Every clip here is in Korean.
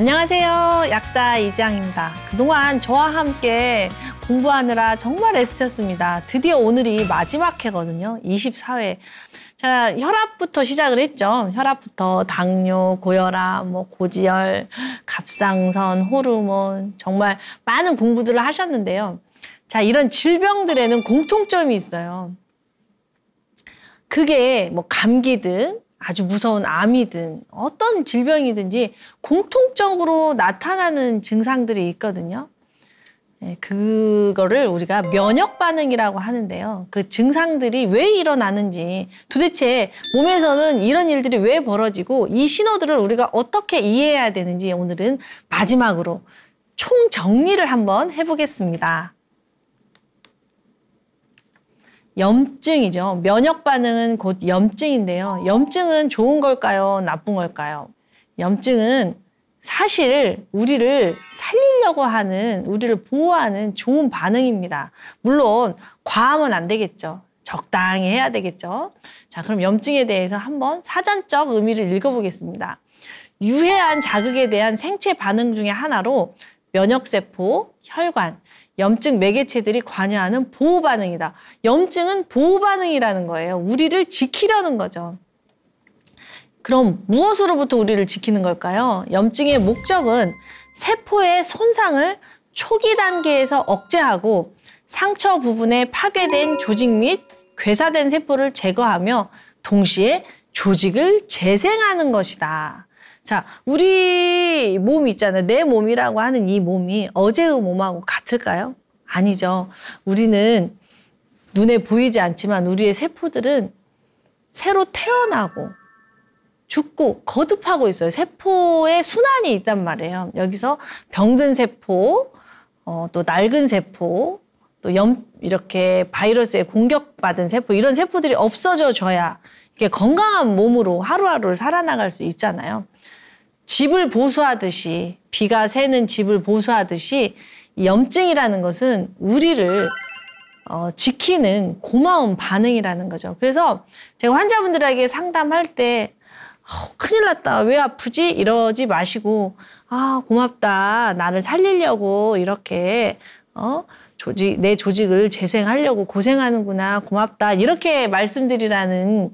안녕하세요. 약사 이지양입니다. 그동안 저와 함께 공부하느라 정말 애쓰셨습니다. 드디어 오늘이 마지막 회거든요. 24회. 자, 혈압부터 시작을 했죠. 혈압부터 당뇨, 고혈압, 뭐 고지혈, 갑상선, 호르몬 정말 많은 공부들을 하셨는데요. 자, 이런 질병들에는 공통점이 있어요. 그게 뭐 감기든 아주 무서운 암이든 어떤 질병이든지 공통적으로 나타나는 증상들이 있거든요. 네, 그거를 우리가 면역 반응이라고 하는데요. 그 증상들이 왜 일어나는지 도대체 몸에서는 이런 일들이 왜 벌어지고 이 신호들을 우리가 어떻게 이해해야 되는지 오늘은 마지막으로 총 정리를 한번 해보겠습니다. 염증이죠. 면역 반응은 곧 염증인데요. 염증은 좋은 걸까요? 나쁜 걸까요? 염증은 사실 우리를 살리려고 하는, 우리를 보호하는 좋은 반응입니다. 물론 과하면 안 되겠죠. 적당히 해야 되겠죠. 자, 그럼 염증에 대해서 한번 사전적 의미를 읽어보겠습니다. 유해한 자극에 대한 생체 반응 중의 하나로 면역세포, 혈관, 염증 매개체들이 관여하는 보호 반응이다. 염증은 보호 반응이라는 거예요. 우리를 지키려는 거죠. 그럼 무엇으로부터 우리를 지키는 걸까요? 염증의 목적은 세포의 손상을 초기 단계에서 억제하고 상처 부분에 파괴된 조직 및 괴사된 세포를 제거하며 동시에 조직을 재생하는 것이다. 자, 우리 몸 있잖아요. 내 몸이라고 하는 이 몸이 어제의 몸하고 같을까요? 아니죠. 우리는 눈에 보이지 않지만 우리의 세포들은 새로 태어나고 죽고 거듭하고 있어요. 세포의 순환이 있단 말이에요. 여기서 병든 세포, 어, 또 낡은 세포, 또 염, 이렇게 바이러스에 공격받은 세포, 이런 세포들이 없어져 줘야 이게 건강한 몸으로 하루하루를 살아나갈 수 있잖아요. 집을 보수하듯이 비가 새는 집을 보수하듯이 염증이라는 것은 우리를 어, 지키는 고마운 반응이라는 거죠. 그래서 제가 환자분들에게 상담할 때 어, 큰일 났다. 왜 아프지? 이러지 마시고 아 고맙다. 나를 살리려고 이렇게 어, 조직 내 조직을 재생하려고 고생하는구나. 고맙다. 이렇게 말씀드리라는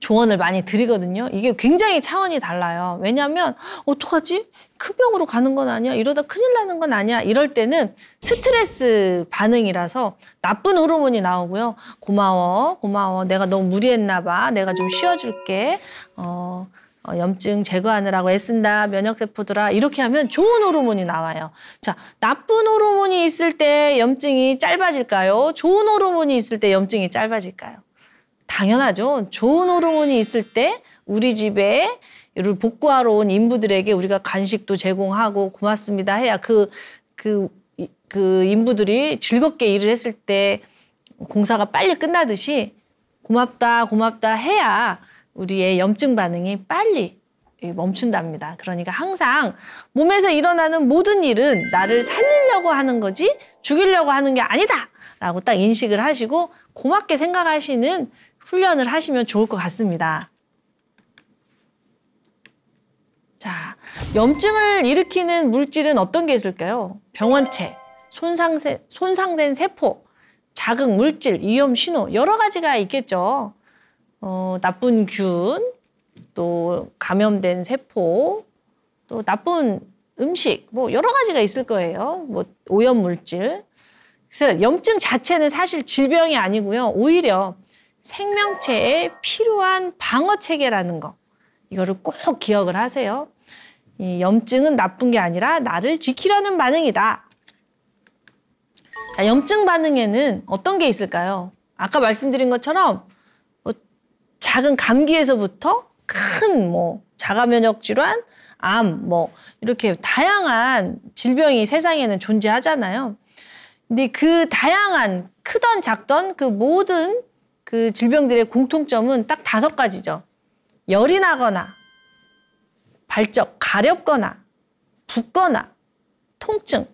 조언을 많이 드리거든요. 이게 굉장히 차원이 달라요. 왜냐하면 어떡하지? 크병으로 가는 건 아니야. 이러다 큰일 나는 건 아니야. 이럴 때는 스트레스 반응이라서 나쁜 호르몬이 나오고요. 고마워, 고마워. 내가 너무 무리했나 봐. 내가 좀 쉬어줄게. 어, 어, 염증 제거하느라고 애쓴다, 면역세포들아, 이렇게 하면 좋은 호르몬이 나와요. 자, 나쁜 호르몬이 있을 때 염증이 짧아질까요? 좋은 호르몬이 있을 때 염증이 짧아질까요? 당연하죠. 좋은 호르몬이 있을 때 우리 집에 를 복구하러 온 인부들에게 우리가 간식도 제공하고 고맙습니다 해야 그, 그, 그 인부들이 즐겁게 일을 했을 때 공사가 빨리 끝나듯이 고맙다, 고맙다 해야 우리의 염증 반응이 빨리 예, 멈춘답니다. 그러니까 항상 몸에서 일어나는 모든 일은 나를 살리려고 하는 거지 죽이려고 하는 게 아니다! 라고 딱 인식을 하시고 고맙게 생각하시는 훈련을 하시면 좋을 것 같습니다. 자, 염증을 일으키는 물질은 어떤 게 있을까요? 병원체, 손상세, 손상된 세포, 자극 물질, 위험 신호 여러 가지가 있겠죠. 어, 나쁜 균, 또 감염된 세포, 또 나쁜 음식 뭐 여러 가지가 있을 거예요. 뭐 오염 물질. 그래서 염증 자체는 사실 질병이 아니고요. 오히려 생명체에 필요한 방어 체계라는 거 이거를 꼭 기억을 하세요. 이 염증은 나쁜 게 아니라 나를 지키려는 반응이다. 자, 염증 반응에는 어떤 게 있을까요? 아까 말씀드린 것처럼 뭐 작은 감기에서부터 큰 뭐 자가 면역 질환, 암, 뭐 이렇게 다양한 질병이 세상에는 존재하잖아요. 근데 그 다양한 크던 작던 그 모든 그 질병들의 공통점은 딱 다섯 가지죠. 열이 나거나 발적 가렵거나 붓거나 통증.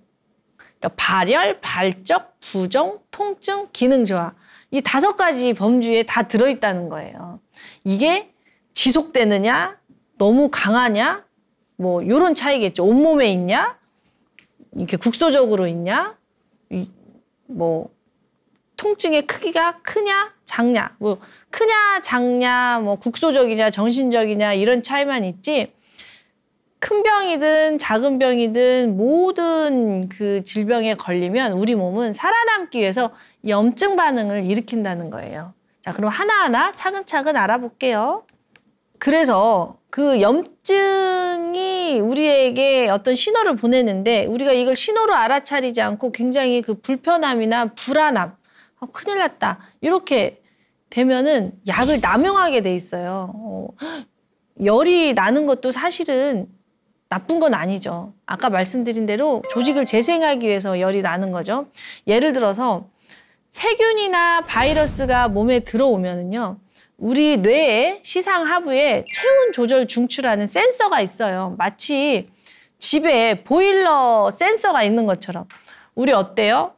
그러니까 발열, 발적, 부종, 통증, 기능 저하. 이 다섯 가지 범주에 다 들어 있다는 거예요. 이게 지속되느냐, 너무 강하냐, 뭐 요런 차이겠죠. 온몸에 있냐? 이렇게 국소적으로 있냐? 뭐 통증의 크기가 크냐 작냐 뭐 크냐 작냐 뭐 국소적이냐 정신적이냐 이런 차이만 있지 큰 병이든 작은 병이든 모든 그 질병에 걸리면 우리 몸은 살아남기 위해서 염증 반응을 일으킨다는 거예요. 자, 그럼 하나하나 차근차근 알아볼게요. 그래서 그 염증이 우리에게 어떤 신호를 보내는데 우리가 이걸 신호로 알아차리지 않고 굉장히 그 불편함이나 불안함 아, 큰일 났다 이렇게 되면은 약을 남용하게 돼 있어요. 어, 열이 나는 것도 사실은 나쁜 건 아니죠. 아까 말씀드린 대로 조직을 재생하기 위해서 열이 나는 거죠. 예를 들어서 세균이나 바이러스가 몸에 들어오면은요. 우리 뇌의 시상 하부에 체온 조절 중추라는 센서가 있어요. 마치 집에 보일러 센서가 있는 것처럼. 우리 어때요?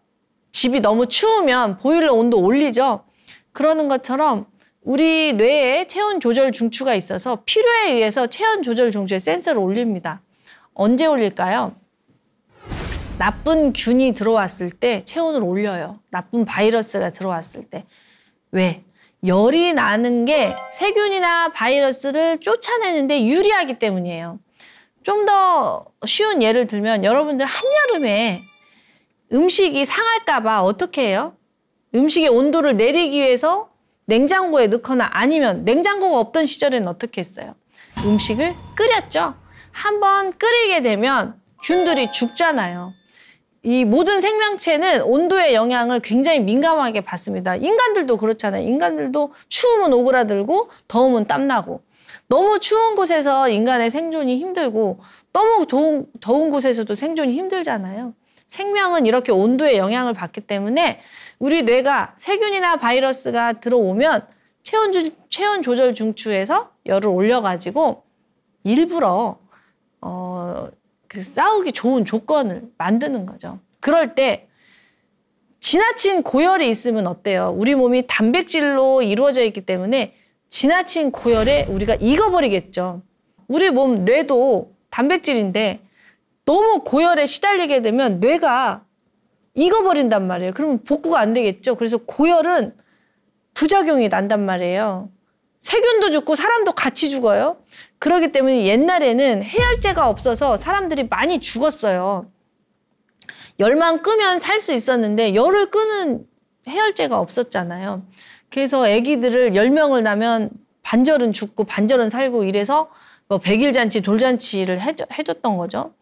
집이 너무 추우면 보일러 온도 올리죠. 그러는 것처럼 우리 뇌에 체온 조절 중추가 있어서 필요에 의해서 체온 조절 중추에 센서를 올립니다. 언제 올릴까요? 나쁜 균이 들어왔을 때 체온을 올려요. 나쁜 바이러스가 들어왔을 때. 왜? 열이 나는 게 세균이나 바이러스를 쫓아내는데 유리하기 때문이에요. 좀 더 쉬운 예를 들면 여러분들 한여름에 음식이 상할까봐 어떻게 해요? 음식의 온도를 내리기 위해서 냉장고에 넣거나 아니면 냉장고가 없던 시절에는 어떻게 했어요? 음식을 끓였죠. 한번 끓이게 되면 균들이 죽잖아요. 이 모든 생명체는 온도의 영향을 굉장히 민감하게 받습니다. 인간들도 그렇잖아요. 인간들도 추우면 오그라들고 더우면 땀나고 너무 추운 곳에서 인간의 생존이 힘들고 너무 더운, 더운 곳에서도 생존이 힘들잖아요. 생명은 이렇게 온도의 영향을 받기 때문에 우리 뇌가 세균이나 바이러스가 들어오면 체온, 주, 체온 조절 중추에서 열을 올려가지고 일부러 어, 그 싸우기 좋은 조건을 만드는 거죠. 그럴 때 지나친 고열이 있으면 어때요? 우리 몸이 단백질로 이루어져 있기 때문에 지나친 고열에 우리가 익어버리겠죠. 우리 몸 뇌도 단백질인데 너무 고열에 시달리게 되면 뇌가 익어버린단 말이에요. 그러면 복구가 안 되겠죠. 그래서 고열은 부작용이 난단 말이에요. 세균도 죽고 사람도 같이 죽어요. 그러기 때문에 옛날에는 해열제가 없어서 사람들이 많이 죽었어요. 열만 끄면 살 수 있었는데 열을 끄는 해열제가 없었잖아요. 그래서 아기들을 열명을 나면 반절은 죽고 반절은 살고 이래서 뭐 백일 잔치, 돌잔치를 해줬던 거죠.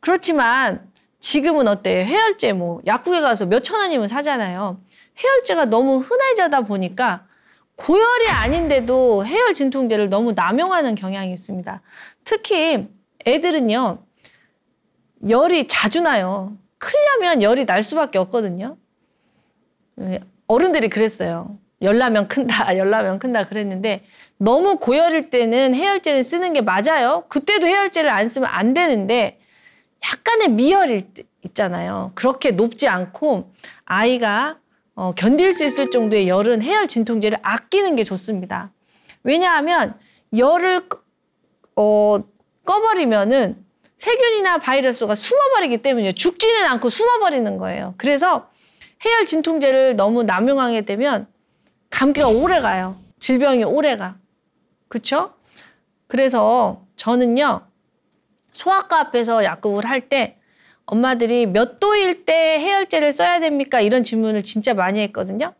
그렇지만 지금은 어때요? 해열제 뭐 약국에 가서 몇 천 원이면 사잖아요. 해열제가 너무 흔해져다 보니까 고열이 아닌데도 해열 진통제를 너무 남용하는 경향이 있습니다. 특히 애들은요. 열이 자주 나요. 크려면 열이 날 수밖에 없거든요. 예, 어른들이 그랬어요. 열라면 큰다, 열라면 큰다 그랬는데 너무 고열일 때는 해열제를 쓰는 게 맞아요. 그때도 해열제를 안 쓰면 안 되는데 약간의 미열일 때 있잖아요. 그렇게 높지 않고 아이가 어, 견딜 수 있을 정도의 열은 해열 진통제를 아끼는 게 좋습니다. 왜냐하면 열을 어, 꺼버리면은 세균이나 바이러스가 숨어버리기 때문에 죽지는 않고 숨어버리는 거예요. 그래서 해열 진통제를 너무 남용하게 되면 감기가 오래 가요. 질병이 오래 가. 그쵸 그래서 저는요. 소아과 앞에서 약국을 할 때 엄마들이 몇 도일 때 해열제를 써야 됩니까? 이런 질문을 진짜 많이 했거든요.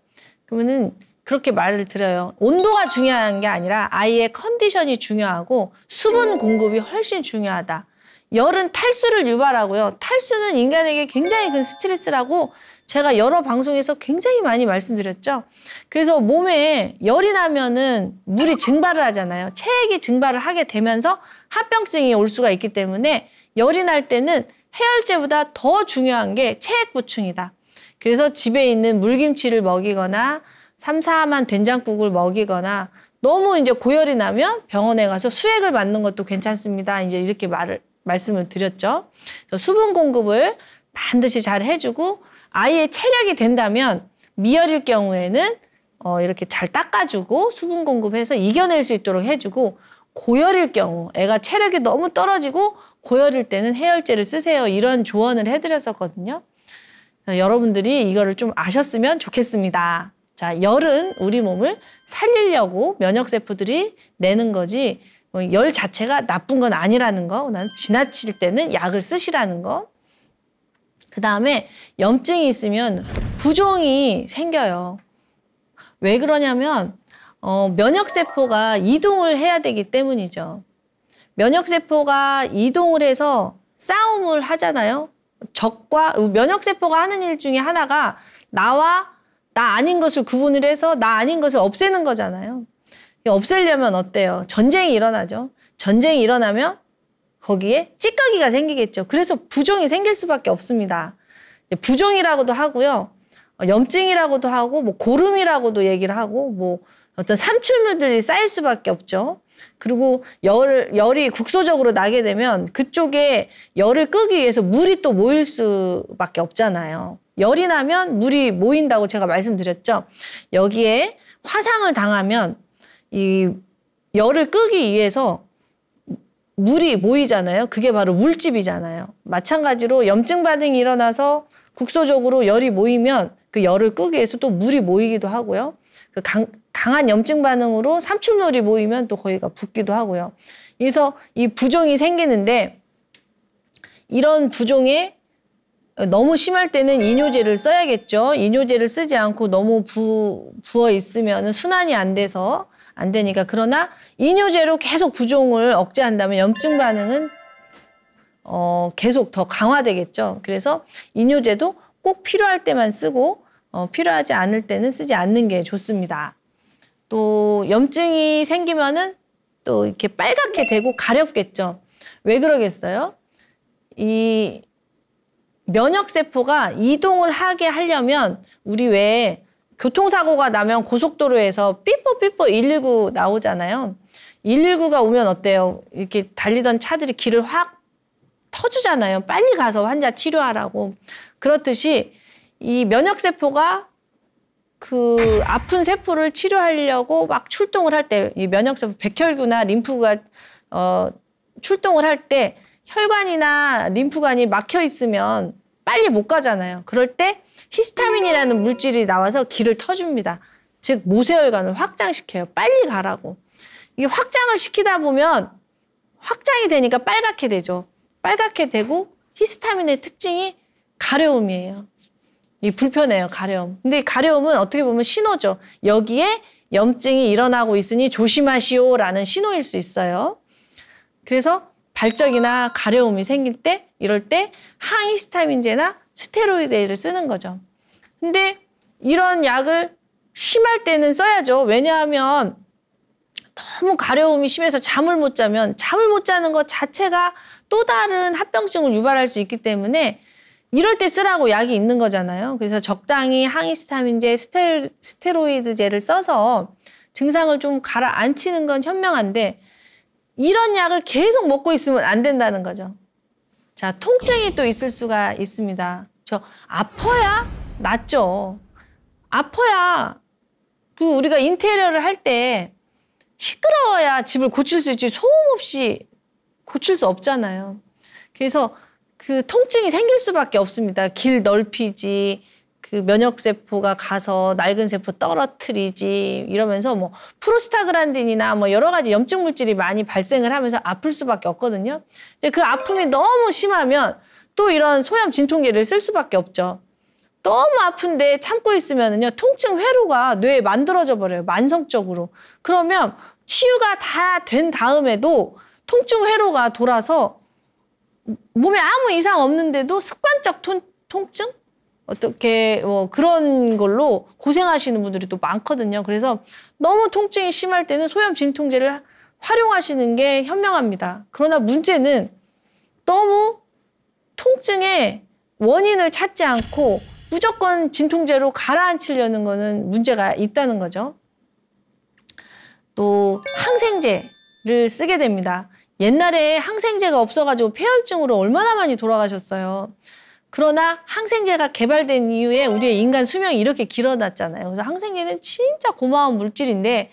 그러면은 그렇게 말을 드려요. 온도가 중요한 게 아니라 아이의 컨디션이 중요하고 수분 공급이 훨씬 중요하다. 열은 탈수를 유발하고요. 탈수는 인간에게 굉장히 큰 스트레스라고 제가 여러 방송에서 굉장히 많이 말씀드렸죠. 그래서 몸에 열이 나면은 물이 증발을 하잖아요. 체액이 증발을 하게 되면서 합병증이 올 수가 있기 때문에 열이 날 때는 해열제보다 더 중요한 게 체액 보충이다. 그래서 집에 있는 물김치를 먹이거나 삼삼한 된장국을 먹이거나 너무 이제 고열이 나면 병원에 가서 수액을 맞는 것도 괜찮습니다. 이제 이렇게 말을 말씀을 드렸죠. 수분 공급을 반드시 잘 해주고 아이의 체력이 된다면 미열일 경우에는 어, 이렇게 잘 닦아주고 수분 공급해서 이겨낼 수 있도록 해주고 고열일 경우 애가 체력이 너무 떨어지고 고열일 때는 해열제를 쓰세요. 이런 조언을 해드렸었거든요. 여러분들이 이거를 좀 아셨으면 좋겠습니다. 자, 열은 우리 몸을 살리려고 면역세포들이 내는 거지 어, 열 자체가 나쁜 건 아니라는 거, 난 지나칠 때는 약을 쓰시라는 거. 그 다음에 염증이 있으면 부종이 생겨요. 왜 그러냐면 어, 면역세포가 이동을 해야 되기 때문이죠. 면역세포가 이동을 해서 싸움을 하잖아요. 적과 면역세포가 하는 일 중에 하나가 나와 나 아닌 것을 구분을 해서 나 아닌 것을 없애는 거잖아요. 없애려면 어때요? 전쟁이 일어나죠. 전쟁이 일어나면 거기에 찌꺼기가 생기겠죠. 그래서 부종이 생길 수밖에 없습니다. 부종이라고도 하고요. 어, 염증이라고도 하고 뭐 고름이라고도 얘기를 하고 뭐 어떤 삼출물들이 쌓일 수밖에 없죠. 그리고 열, 열이 국소적으로 나게 되면 그쪽에 열을 끄기 위해서 물이 또 모일 수밖에 없잖아요. 열이 나면 물이 모인다고 제가 말씀드렸죠. 여기에 화상을 당하면 이 열을 끄기 위해서 물이 모이잖아요. 그게 바로 물집이잖아요. 마찬가지로 염증 반응이 일어나서 국소적으로 열이 모이면 그 열을 끄기 위해서 또 물이 모이기도 하고요. 그 강, 강한 염증 반응으로 삼축물이 모이면 또 거기가 붓기도 하고요. 그래서 이 부종이 생기는데 이런 부종에 너무 심할 때는 이뇨제를 써야겠죠. 이뇨제를 쓰지 않고 너무 부, 부어 있으면 순환이 안 돼서 안 되니까 그러나 이뇨제로 계속 부종을 억제한다면 염증 반응은 어, 계속 더 강화되겠죠. 그래서 이뇨제도 꼭 필요할 때만 쓰고 어, 필요하지 않을 때는 쓰지 않는 게 좋습니다. 또 염증이 생기면은 또 이렇게 빨갛게 되고 가렵겠죠. 왜 그러겠어요? 이 면역 세포가 이동을 하게 하려면 우리 왜 교통사고가 나면 고속도로에서 삐뽀 삐뽀 119 나오잖아요. 119가 오면 어때요? 이렇게 달리던 차들이 길을 확 터주잖아요. 빨리 가서 환자 치료하라고. 그렇듯이 이 면역세포가 그 아픈 세포를 치료하려고 막 출동을 할 때 이 면역세포 백혈구나 림프가 어 출동을 할 때 혈관이나 림프관이 막혀 있으면 빨리 못 가잖아요. 그럴 때 히스타민이라는 물질이 나와서 기를 터줍니다. 즉 모세혈관을 확장시켜요. 빨리 가라고. 이게 확장을 시키다 보면 확장이 되니까 빨갛게 되죠. 빨갛게 되고 히스타민의 특징이 가려움이에요. 이 불편해요, 가려움. 근데 가려움은 어떻게 보면 신호죠. 여기에 염증이 일어나고 있으니 조심하시오라는 신호일 수 있어요. 그래서 발적이나 가려움이 생길 때 이럴 때 항히스타민제나 스테로이드를 쓰는 거죠. 근데 이런 약을 심할 때는 써야죠. 왜냐하면 너무 가려움이 심해서 잠을 못 자면 잠을 못 자는 것 자체가 또 다른 합병증을 유발할 수 있기 때문에 이럴 때 쓰라고 약이 있는 거잖아요. 그래서 적당히 항히스타민제, 스테, 스테로이드제를 써서 증상을 좀 가라앉히는 건 현명한데 이런 약을 계속 먹고 있으면 안 된다는 거죠. 자, 통증이 또 있을 수가 있습니다. 저 아퍼야 낫죠. 아퍼야 그 우리가 인테리어를 할 때 시끄러워야 집을 고칠 수 있지 소음 없이 고칠 수 없잖아요. 그래서 그 통증이 생길 수밖에 없습니다. 길 넓히지, 그 면역 세포가 가서 낡은 세포 떨어뜨리지 이러면서 뭐 프로스타그란딘이나 뭐 여러 가지 염증 물질이 많이 발생을 하면서 아플 수밖에 없거든요. 근데 그 아픔이 너무 심하면 또 이런 소염 진통제를 쓸 수밖에 없죠. 너무 아픈데 참고 있으면은요 통증 회로가 뇌에 만들어져 버려요 만성적으로. 그러면 치유가 다 된 다음에도 통증 회로가 돌아서 몸에 아무 이상 없는데도 습관적 통, 통증 어떻게 뭐 그런 걸로 고생하시는 분들이 또 많거든요. 그래서 너무 통증이 심할 때는 소염 진통제를 활용하시는 게 현명합니다. 그러나 문제는 너무 통증의 원인을 찾지 않고 무조건 진통제로 가라앉히려는 거는 문제가 있다는 거죠. 또 항생제를 쓰게 됩니다. 옛날에 항생제가 없어가지고 폐혈증으로 얼마나 많이 돌아가셨어요. 그러나 항생제가 개발된 이후에 우리의 인간 수명이 이렇게 길어났잖아요. 그래서 항생제는 진짜 고마운 물질인데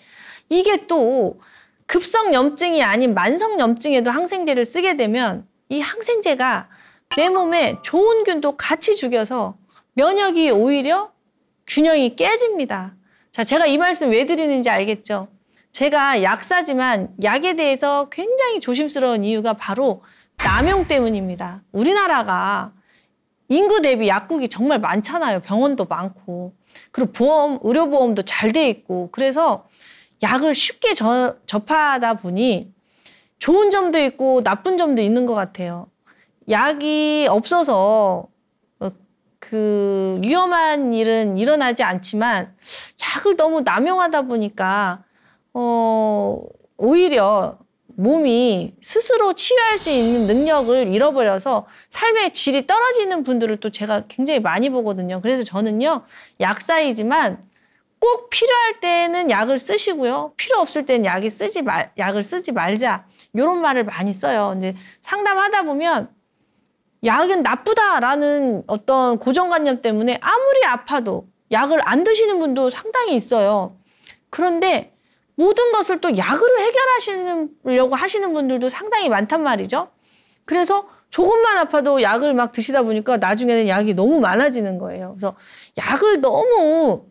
이게 또 급성 염증이 아닌 만성 염증에도 항생제를 쓰게 되면 이 항생제가 내 몸에 좋은 균도 같이 죽여서 면역이 오히려 균형이 깨집니다. 자, 제가 이 말씀 왜 드리는지 알겠죠? 제가 약사지만 약에 대해서 굉장히 조심스러운 이유가 바로 남용 때문입니다. 우리나라가 인구 대비 약국이 정말 많잖아요. 병원도 많고. 그리고 보험, 의료보험도 잘 돼 있고. 그래서 약을 쉽게 저, 접하다 보니 좋은 점도 있고 나쁜 점도 있는 것 같아요. 약이 없어서 어, 그 위험한 일은 일어나지 않지만 약을 너무 남용하다 보니까 어 오히려 몸이 스스로 치유할 수 있는 능력을 잃어버려서 삶의 질이 떨어지는 분들을 또 제가 굉장히 많이 보거든요. 그래서 저는요, 약사이지만 꼭 필요할 때는 약을 쓰시고요. 필요 없을 때는 약이 쓰지 말, 약을 쓰지 말자. 이런 말을 많이 써요. 이제 상담하다 보면 약은 나쁘다라는 어떤 고정관념 때문에 아무리 아파도 약을 안 드시는 분도 상당히 있어요. 그런데 모든 것을 또 약으로 해결하시려고 하시는 분들도 상당히 많단 말이죠. 그래서 조금만 아파도 약을 막 드시다 보니까 나중에는 약이 너무 많아지는 거예요. 그래서 약을 너무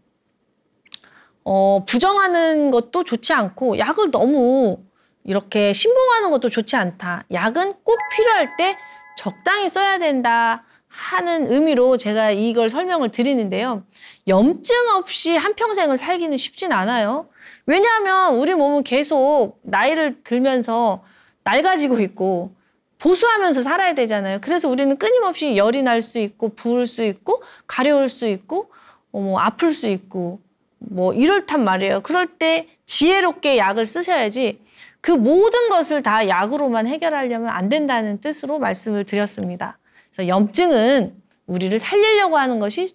어, 부정하는 것도 좋지 않고 약을 너무 이렇게 신봉하는 것도 좋지 않다. 약은 꼭 필요할 때 적당히 써야 된다 하는 의미로 제가 이걸 설명을 드리는데요. 염증 없이 한평생을 살기는 쉽진 않아요. 왜냐하면 우리 몸은 계속 나이를 들면서 낡아지고 있고 보수하면서 살아야 되잖아요. 그래서 우리는 끊임없이 열이 날 수 있고 부을 수 있고 가려울 수 있고 뭐 아플 수 있고 뭐 이럴단 말이에요. 그럴 때 지혜롭게 약을 쓰셔야지 그 모든 것을 다 약으로만 해결하려면 안 된다는 뜻으로 말씀을 드렸습니다. 그래서 염증은 우리를 살리려고 하는 것이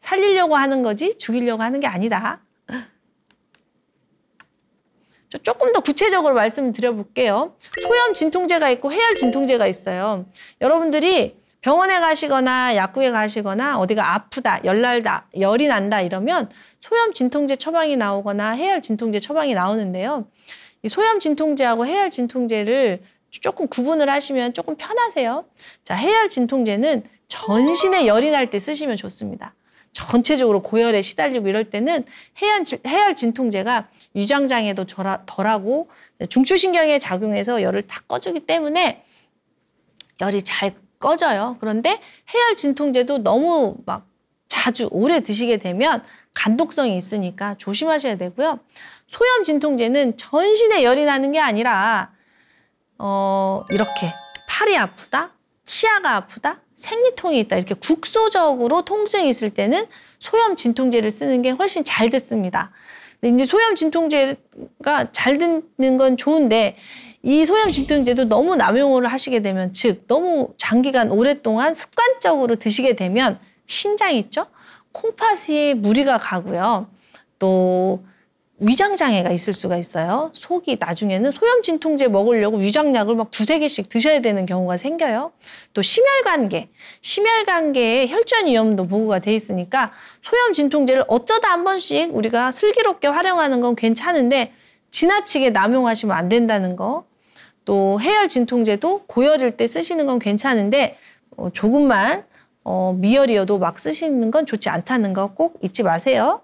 살리려고 하는 거지 죽이려고 하는 게 아니다. 조금 더 구체적으로 말씀드려볼게요. 을 소염 진통제가 있고 해열 진통제가 있어요. 여러분들이 병원에 가시거나 약국에 가시거나 어디가 아프다, 열날다, 열이 난다 이러면 소염 진통제 처방이 나오거나 해열 진통제 처방이 나오는데요. 이 소염 진통제하고 해열 진통제를 조금 구분을 하시면 조금 편하세요. 자, 해열 진통제는 전신에 열이 날 때 쓰시면 좋습니다. 전체적으로 고열에 시달리고 이럴 때는 해열, 해열 진통제가 위장장애도 덜하고 중추신경에 작용해서 열을 다 꺼주기 때문에 열이 잘 꺼져요. 그런데 해열 진통제도 너무 막 자주 오래 드시게 되면 간독성이 있으니까 조심하셔야 되고요. 소염 진통제는 전신에 열이 나는 게 아니라 어 이렇게 팔이 아프다, 치아가 아프다, 생리통이 있다 이렇게 국소적으로 통증이 있을 때는 소염 진통제를 쓰는 게 훨씬 잘 됐습니다. 근데 이제 소염 진통제가 잘 듣는 건 좋은데 이 소염 진통제도 너무 남용을 하시게 되면 즉 너무 장기간 오랫동안 습관적으로 드시게 되면 신장 있죠? 콩팥이 무리가 가고요. 또 위장 장애가 있을 수가 있어요. 속이 나중에는 소염 진통제 먹으려고 위장약을 막 두세 개씩 드셔야 되는 경우가 생겨요. 또 심혈관계, 심혈관계에 혈전 위험도 보고가 돼 있으니까 소염 진통제를 어쩌다 한 번씩 우리가 슬기롭게 활용하는 건 괜찮은데 지나치게 남용하시면 안 된다는 거. 또 해열 진통제도 고열일 때 쓰시는 건 괜찮은데 어, 조금만 어, 미열이어도 막 쓰시는 건 좋지 않다는 거 꼭 잊지 마세요.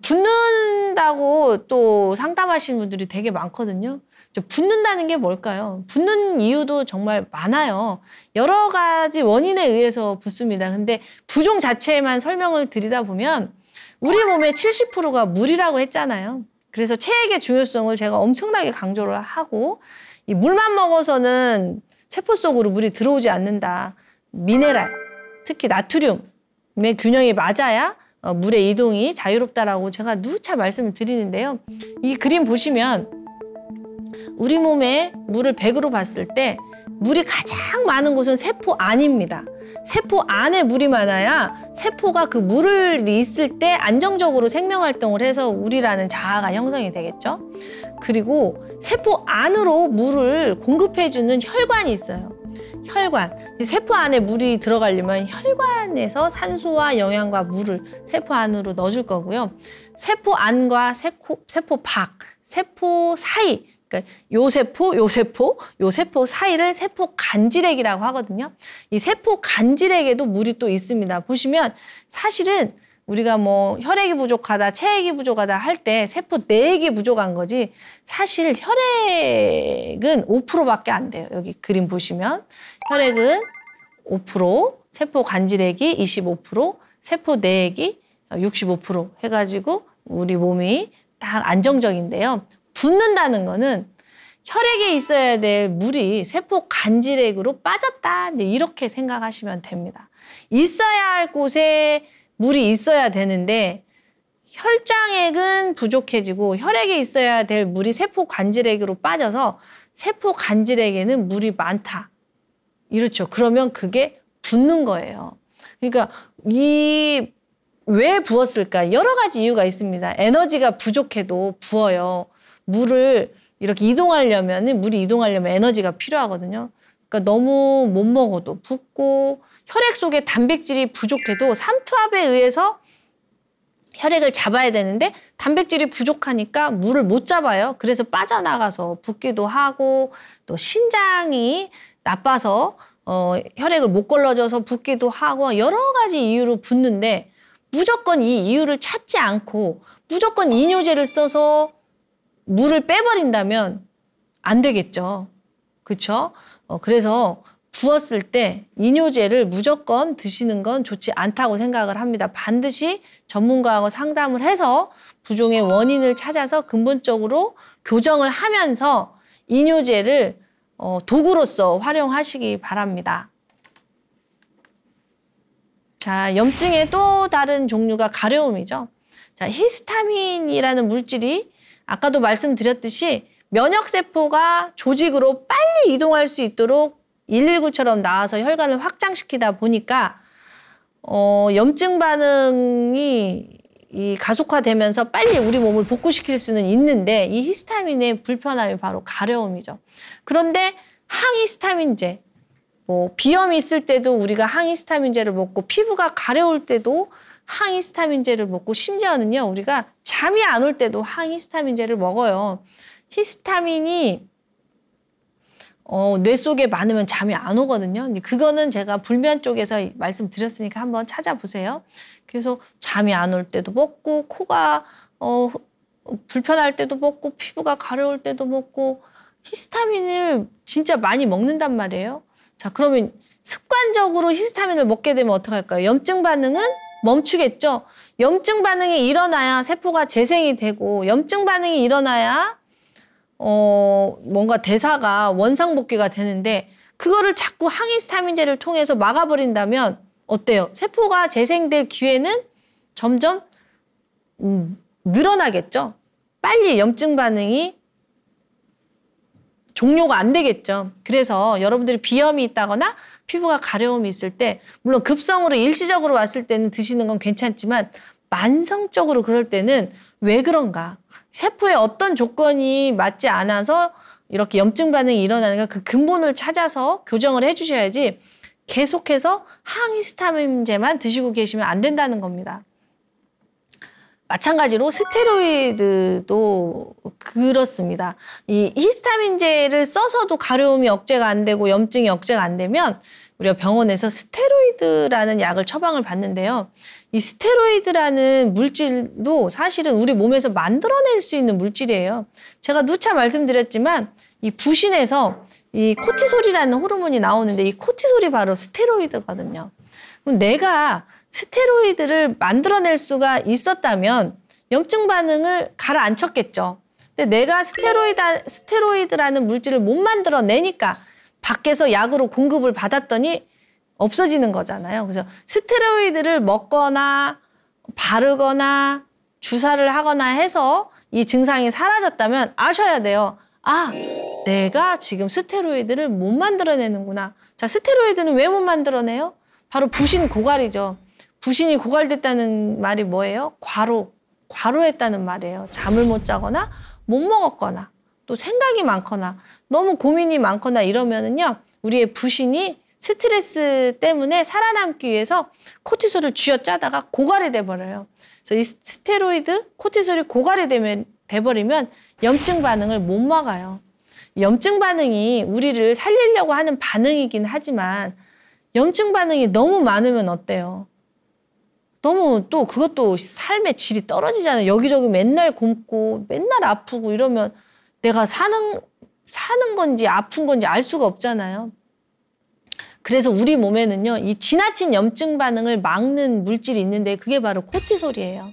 붙는다고 또 상담하시는 분들이 되게 많거든요. 붙는다는 게 뭘까요? 붙는 이유도 정말 많아요. 여러 가지 원인에 의해서 붙습니다. 근데 부종 자체에만 설명을 드리다 보면 우리 몸의 70%가 물이라고 했잖아요. 그래서 체액의 중요성을 제가 엄청나게 강조를 하고 이 물만 먹어서는 세포 속으로 물이 들어오지 않는다. 미네랄, 특히 나트륨의 균형이 맞아야 어, 물의 이동이 자유롭다라고 제가 누차 말씀을 드리는데요. 이 그림 보시면 우리 몸에 물을 100으로 봤을 때 물이 가장 많은 곳은 세포 안입니다. 세포 안에 물이 많아야 세포가 그 물을 있을 때 안정적으로 생명 활동을 해서 우리라는 자아가 형성이 되겠죠. 그리고 세포 안으로 물을 공급해주는 혈관이 있어요. 혈관. 세포 안에 물이 들어가려면 혈관에서 산소와 영양과 물을 세포 안으로 넣어줄 거고요. 세포 안과 세포, 세포 밖, 세포 사이, 그러니까 요 세포, 요 세포, 요 세포 사이를 세포 간지렉이라고 하거든요. 이 세포 간지렉에도 물이 또 있습니다. 보시면 사실은 우리가 뭐 혈액이 부족하다, 체액이 부족하다 할 때 세포 내액이 부족한 거지 사실 혈액은 5%밖에 안 돼요. 여기 그림 보시면 혈액은 5%, 세포 간질액이 25%, 세포 내액이 65% 해가지고 우리 몸이 딱 안정적인데요. 붓는다는 거는 혈액에 있어야 될 물이 세포 간질액으로 빠졌다 이렇게 생각하시면 됩니다. 있어야 할 곳에 물이 있어야 되는데 혈장액은 부족해지고 혈액에 있어야 될 물이 세포 관질액으로 빠져서 세포 관질액에는 물이 많다. 이렇죠. 그러면 그게 붓는 거예요. 그러니까 이 왜 부었을까? 여러 가지 이유가 있습니다. 에너지가 부족해도 부어요. 물을 이렇게 이동하려면 물이 이동하려면 에너지가 필요하거든요. 그러니까 너무 못 먹어도 붓고 혈액 속에 단백질이 부족해도 삼투압에 의해서 혈액을 잡아야 되는데 단백질이 부족하니까 물을 못 잡아요. 그래서 빠져나가서 붓기도 하고 또 신장이 나빠서 어, 혈액을 못 걸러져서 붓기도 하고 여러 가지 이유로 붓는데 무조건 이 이유를 찾지 않고 무조건 이뇨제를 써서 물을 빼버린다면 안 되겠죠. 그렇죠? 어, 그래서 부었을 때 이뇨제를 무조건 드시는 건 좋지 않다고 생각을 합니다. 반드시 전문가하고 상담을 해서 부종의 원인을 찾아서 근본적으로 교정을 하면서 이뇨제를 어, 도구로서 활용하시기 바랍니다. 자, 염증의 또 다른 종류가 가려움이죠. 자, 히스타민이라는 물질이 아까도 말씀드렸듯이 면역세포가 조직으로 빨리 이동할 수 있도록 119처럼 나와서 혈관을 확장시키다 보니까 어, 염증 반응이 이 가속화되면서 빨리 우리 몸을 복구시킬 수는 있는데 이 히스타민의 불편함이 바로 가려움이죠. 그런데 항히스타민제, 뭐 비염이 있을 때도 우리가 항히스타민제를 먹고 피부가 가려울 때도 항히스타민제를 먹고 심지어는요 우리가 잠이 안 올 때도 항히스타민제를 먹어요. 히스타민이 어, 뇌 속에 많으면 잠이 안 오거든요. 근데 그거는 제가 불면 쪽에서 말씀드렸으니까 한번 찾아보세요. 그래서 잠이 안 올 때도 먹고 코가 어, 불편할 때도 먹고 피부가 가려울 때도 먹고 히스타민을 진짜 많이 먹는단 말이에요. 자 그러면 습관적으로 히스타민을 먹게 되면 어떡할까요? 염증 반응은 멈추겠죠. 염증 반응이 일어나야 세포가 재생이 되고 염증 반응이 일어나야 어, 뭔가 대사가 원상복귀가 되는데 그거를 자꾸 항히 스타민제를 통해서 막아버린다면 어때요? 세포가 재생될 기회는 점점 음, 늘어나겠죠. 빨리 염증 반응이 종료가 안 되겠죠. 그래서 여러분들이 비염이 있다거나 피부가 가려움이 있을 때 물론 급성으로 일시적으로 왔을 때는 드시는 건 괜찮지만 만성적으로 그럴 때는 왜 그런가? 세포에 어떤 조건이 맞지 않아서 이렇게 염증 반응이 일어나는가 그 근본을 찾아서 교정을 해주셔야지 계속해서 항히스타민제만 드시고 계시면 안 된다는 겁니다. 마찬가지로 스테로이드도 그렇습니다. 이 히스타민제를 써서도 가려움이 억제가 안 되고 염증이 억제가 안 되면 우리가 병원에서 스테로이드라는 약을 처방을 받는데요. 이 스테로이드라는 물질도 사실은 우리 몸에서 만들어낼 수 있는 물질이에요. 제가 누차 말씀드렸지만 이 부신에서 이 코티솔이라는 호르몬이 나오는데 이 코티솔이 바로 스테로이드거든요. 그럼 내가 스테로이드를 만들어낼 수가 있었다면 염증 반응을 가라앉혔겠죠. 근데 내가 스테로이드, 스테로이드라는 물질을 못 만들어내니까 밖에서 약으로 공급을 받았더니 없어지는 거잖아요. 그래서 스테로이드를 먹거나 바르거나 주사를 하거나 해서 이 증상이 사라졌다면 아셔야 돼요. 아, 내가 지금 스테로이드를 못 만들어내는구나. 자, 스테로이드는 왜 못 만들어내요? 바로 부신 고갈이죠. 부신이 고갈됐다는 말이 뭐예요? 과로. 과로했다는 말이에요. 잠을 못 자거나 못 먹었거나 또 생각이 많거나 너무 고민이 많거나 이러면은요 우리의 부신이 스트레스 때문에 살아남기 위해서 코티솔을 쥐어짜다가 고갈이 돼버려요. 그래서 이 스테로이드 코티솔이 고갈이 되면 돼버리면 염증 반응을 못 막아요. 염증 반응이 우리를 살리려고 하는 반응이긴 하지만 염증 반응이 너무 많으면 어때요? 너무 또 그것도 삶의 질이 떨어지잖아요. 여기저기 맨날 굶고 맨날 아프고 이러면 내가 사는 사는 건지 아픈 건지 알 수가 없잖아요. 그래서 우리 몸에는요, 이 지나친 염증 반응을 막는 물질이 있는데 그게 바로 코티솔이에요.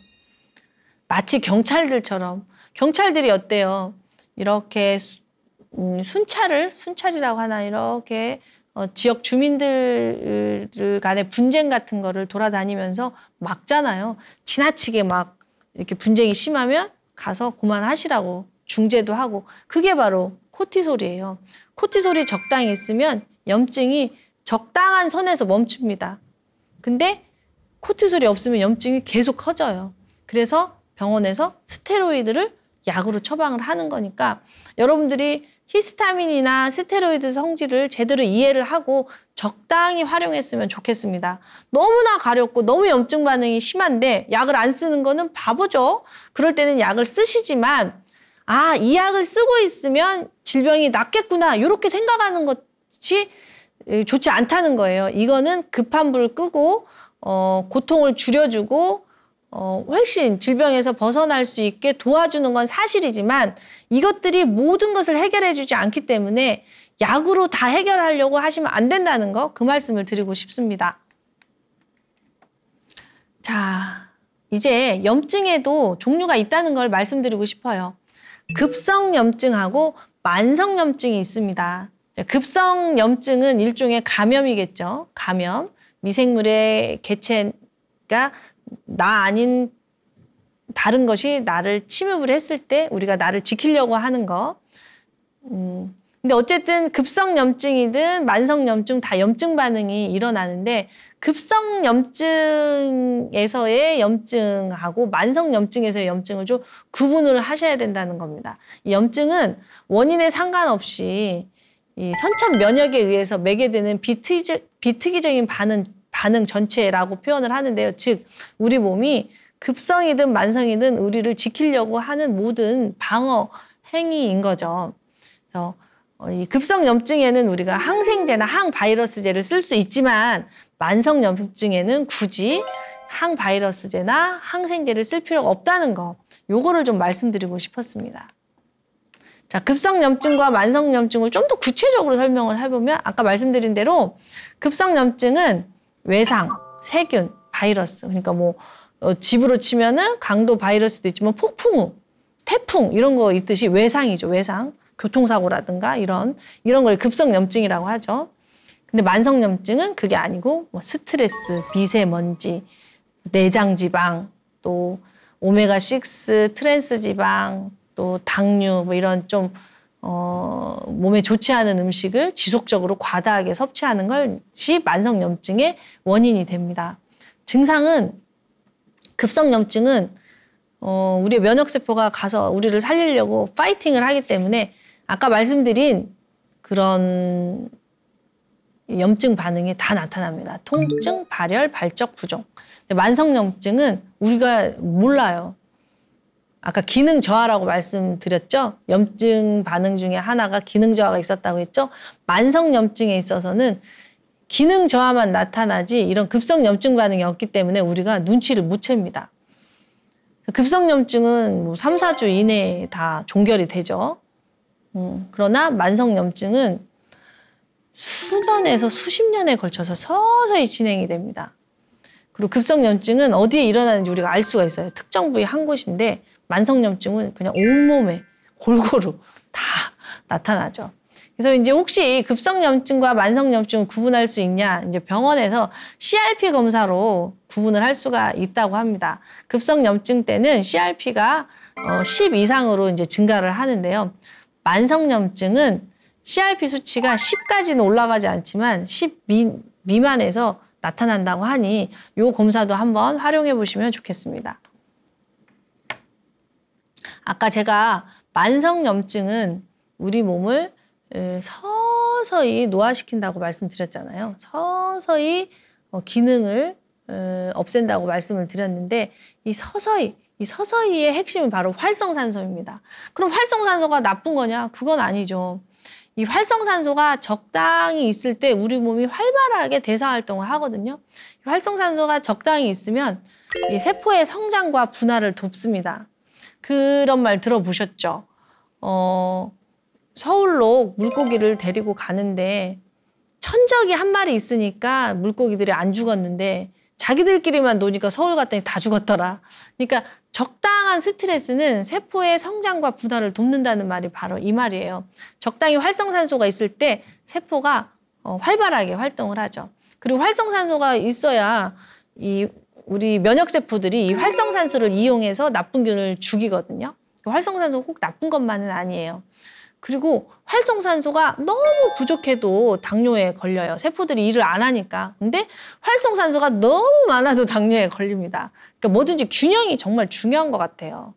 마치 경찰들처럼. 경찰들이 어때요? 이렇게 음, 순찰을, 순찰이라고 하나, 이렇게 어, 지역 주민들 간의 분쟁 같은 거를 돌아다니면서 막잖아요. 지나치게 막 이렇게 분쟁이 심하면 가서 그만하시라고 중재도 하고 그게 바로 코티솔이에요. 코티솔이 적당히 있으면 염증이 적당한 선에서 멈춥니다. 근데 코티솔이 없으면 염증이 계속 커져요. 그래서 병원에서 스테로이드를 약으로 처방을 하는 거니까 여러분들이 히스타민이나 스테로이드 성질을 제대로 이해를 하고 적당히 활용했으면 좋겠습니다. 너무나 가렵고 너무 염증 반응이 심한데 약을 안 쓰는 거는 바보죠. 그럴 때는 약을 쓰시지만 아, 이 약을 쓰고 있으면 질병이 낫겠구나. 이렇게 생각하는 것이 좋지 않다는 거예요. 이거는 급한 불을 끄고 어, 고통을 줄여주고 어, 훨씬 질병에서 벗어날 수 있게 도와주는 건 사실이지만 이것들이 모든 것을 해결해 주지 않기 때문에 약으로 다 해결하려고 하시면 안 된다는 거 그 말씀을 드리고 싶습니다. 자, 이제 염증에도 종류가 있다는 걸 말씀드리고 싶어요. 급성염증하고 만성염증이 있습니다. 급성염증은 일종의 감염이겠죠. 감염. 미생물의 개체가 나 아닌 다른 것이 나를 침입을 했을 때 우리가 나를 지키려고 하는 거. 음, 근데 어쨌든 급성염증이든 만성염증 다 염증 반응이 일어나는데 급성 염증에서의 염증하고 만성 염증에서의 염증을 좀 구분을 하셔야 된다는 겁니다. 이 염증은 원인에 상관없이 이 선천 면역에 의해서 매개되는 비특이, 비특이적인 반응, 반응 전체라고 표현을 하는데요. 즉, 우리 몸이 급성이든 만성이든 우리를 지키려고 하는 모든 방어 행위인 거죠. 그래서 어, 이 급성 염증에는 우리가 항생제나 항바이러스제를 쓸 수 있지만 만성염증에는 굳이 항바이러스제나 항생제를 쓸 필요가 없다는 거 요거를 좀 말씀드리고 싶었습니다. 자, 급성염증과 만성염증을 좀 더 구체적으로 설명을 해보면 아까 말씀드린 대로 급성염증은 외상, 세균, 바이러스 그러니까 뭐 어, 집으로 치면은 강도 바이러스도 있지만 폭풍우, 태풍 이런 거 있듯이 외상이죠. 외상, 교통사고라든가 이런 이런 걸 급성염증이라고 하죠. 근데 만성염증은 그게 아니고 뭐 스트레스, 미세먼지, 내장 지방, 또 오메가 6, 트랜스 지방, 또 당류 뭐 이런 좀 어, 몸에 좋지 않은 음식을 지속적으로 과다하게 섭취하는 것이 만성염증의 원인이 됩니다. 증상은 급성염증은 어, 우리의 면역세포가 가서 우리를 살리려고 파이팅을 하기 때문에 아까 말씀드린 그런 염증 반응이 다 나타납니다. 통증, 발열, 발적 부종. 만성 염증은 우리가 몰라요. 아까 기능 저하라고 말씀드렸죠? 염증 반응 중에 하나가 기능 저하가 있었다고 했죠? 만성 염증에 있어서는 기능 저하만 나타나지 이런 급성 염증 반응이 없기 때문에 우리가 눈치를 못 챕니다. 급성 염증은 뭐 3, 4주 이내에 다 종결이 되죠. 음, 그러나 만성 염증은 수년에서 수십 년에 걸쳐서 서서히 진행이 됩니다. 그리고 급성염증은 어디에 일어나는지 우리가 알 수가 있어요. 특정 부위 한 곳인데 만성염증은 그냥 온몸에 골고루 다 나타나죠. 그래서 이제 혹시 급성염증과 만성염증을 구분할 수 있냐? 이제 병원에서 CRP 검사로 구분을 할 수가 있다고 합니다. 급성염증 때는 CRP가 어, 10 이상으로 이제 증가를 하는데요. 만성염증은 CRP 수치가 10까지는 올라가지 않지만 10 미, 미만에서 나타난다고 하니 요 검사도 한번 활용해 보시면 좋겠습니다. 아까 제가 만성염증은 우리 몸을 서서히 노화시킨다고 말씀드렸잖아요. 서서히 어, 기능을 없앤다고 말씀을 드렸는데 이 서서히 이 서서히의 핵심은 바로 활성산소입니다. 그럼 활성산소가 나쁜 거냐? 그건 아니죠. 이 활성산소가 적당히 있을 때 우리 몸이 활발하게 대사활동을 하거든요. 활성산소가 적당히 있으면 이 세포의 성장과 분화를 돕습니다. 그런 말 들어보셨죠? 어, 서울로 물고기를 데리고 가는데 천적이 한 마리 있으니까 물고기들이 안 죽었는데 자기들끼리만 노니까 서울 갔더니 다 죽었더라. 그러니까 적당한 스트레스는 세포의 성장과 분화를 돕는다는 말이 바로 이 말이에요. 적당히 활성산소가 있을 때 세포가 어, 활발하게 활동을 하죠. 그리고 활성산소가 있어야 이 우리 면역세포들이 이 활성산소를 이용해서 나쁜 균을 죽이거든요. 그 활성산소 꼭 나쁜 것만은 아니에요. 그리고 활성산소가 너무 부족해도 당뇨에 걸려요. 세포들이 일을 안 하니까. 근데 활성산소가 너무 많아도 당뇨에 걸립니다. 그러니까 뭐든지 균형이 정말 중요한 것 같아요.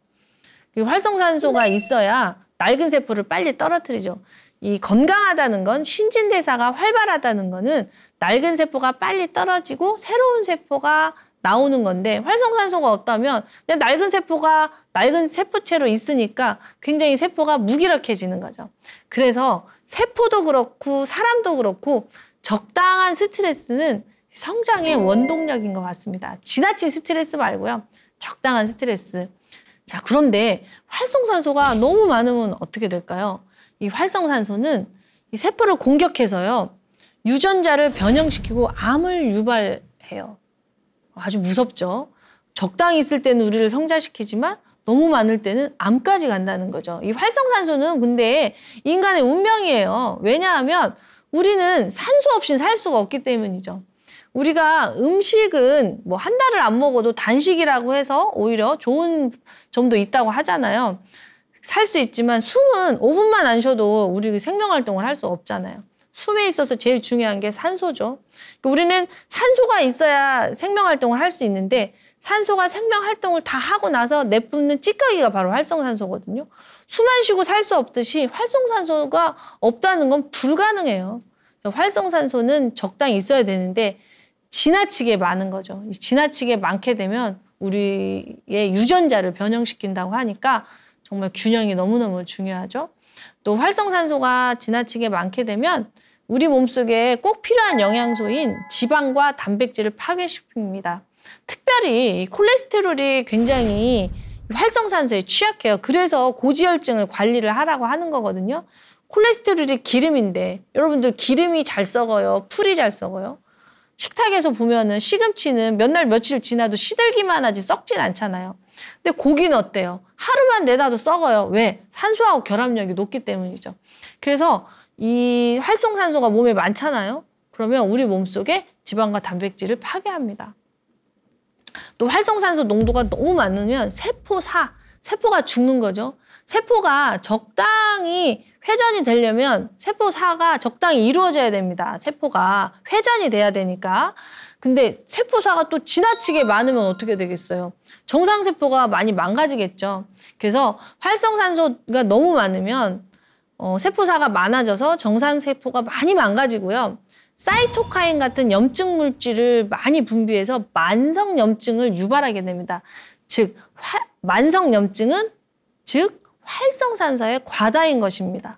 활성산소가 있어야 낡은 세포를 빨리 떨어뜨리죠. 이 건강하다는 건 신진대사가 활발하다는 거는 낡은 세포가 빨리 떨어지고 새로운 세포가 나오는 건데 활성산소가 없다면 그냥 낡은 세포가 낡은 세포체로 있으니까 굉장히 세포가 무기력해지는 거죠. 그래서 세포도 그렇고 사람도 그렇고 적당한 스트레스는 성장의 원동력인 것 같습니다. 지나친 스트레스 말고요. 적당한 스트레스. 자, 그런데 활성산소가 너무 많으면 어떻게 될까요? 이 활성산소는 이 세포를 공격해서요. 유전자를 변형시키고 암을 유발해요. 아주 무섭죠. 적당히 있을 때는 우리를 성장시키지만 너무 많을 때는 암까지 간다는 거죠. 이 활성산소는 근데 인간의 운명이에요. 왜냐하면 우리는 산소 없인 살 수가 없기 때문이죠. 우리가 음식은 뭐 한 달을 안 먹어도 단식이라고 해서 오히려 좋은 점도 있다고 하잖아요. 살 수 있지만 숨은 5분만 안 쉬어도 우리 생명 활동을 할 수 없잖아요. 수에 있어서 제일 중요한 게 산소죠. 우리는 산소가 있어야 생명 활동을 할 수 있는데 산소가 생명 활동을 다 하고 나서 내뿜는 찌꺼기가 바로 활성산소거든요. 숨만 쉬고 살 수 없듯이 활성산소가 없다는 건 불가능해요. 활성산소는 적당히 있어야 되는데 지나치게 많은 거죠. 지나치게 많게 되면 우리의 유전자를 변형시킨다고 하니까 정말 균형이 너무너무 중요하죠. 또 활성산소가 지나치게 많게 되면 우리 몸속에 꼭 필요한 영양소인 지방과 단백질을 파괴시킵니다. 특별히 콜레스테롤이 굉장히 활성산소에 취약해요. 그래서 고지혈증을 관리를 하라고 하는 거거든요. 콜레스테롤이 기름인데 여러분들 기름이 잘 썩어요. 풀이 잘 썩어요. 식탁에서 보면은 시금치는 몇 날 며칠 지나도 시들기만 하지 썩진 않잖아요. 근데 고기는 어때요? 하루만 내놔도 썩어요. 왜? 산소하고 결합력이 높기 때문이죠. 그래서 이 활성산소가 몸에 많잖아요. 그러면 우리 몸속에 지방과 단백질을 파괴합니다. 또 활성산소 농도가 너무 많으면 세포사, 세포가 죽는 거죠. 세포가 적당히 회전이 되려면 세포사가 적당히 이루어져야 됩니다. 세포가 회전이 돼야 되니까. 근데 세포사가 또 지나치게 많으면 어떻게 되겠어요? 정상세포가 많이 망가지겠죠. 그래서 활성산소가 너무 많으면 어, 세포사가 많아져서 정상세포가 많이 망가지고요. 사이토카인 같은 염증 물질을 많이 분비해서 만성 염증을 유발하게 됩니다. 즉, 활, 만성 염증은 즉 활성산소의 과다인 것입니다.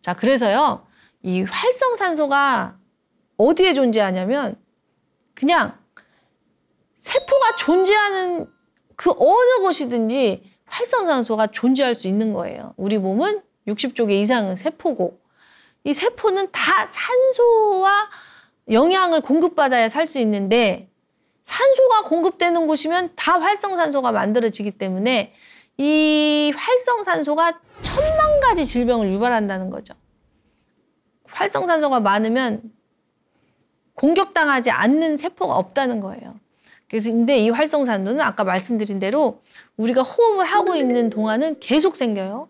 자, 그래서요. 이 활성산소가 어디에 존재하냐면 그냥 세포가 존재하는 그 어느 곳이든지 활성산소가 존재할 수 있는 거예요. 우리 몸은 60조개 이상은 세포고 이 세포는 다 산소와 영양을 공급받아야 살 수 있는데 산소가 공급되는 곳이면 다 활성산소가 만들어지기 때문에 이 활성산소가 천만 가지 질병을 유발한다는 거죠. 활성산소가 많으면 공격당하지 않는 세포가 없다는 거예요. 그래서 근데 이 활성산소는 아까 말씀드린 대로 우리가 호흡을 하고 있는 동안은 계속 생겨요.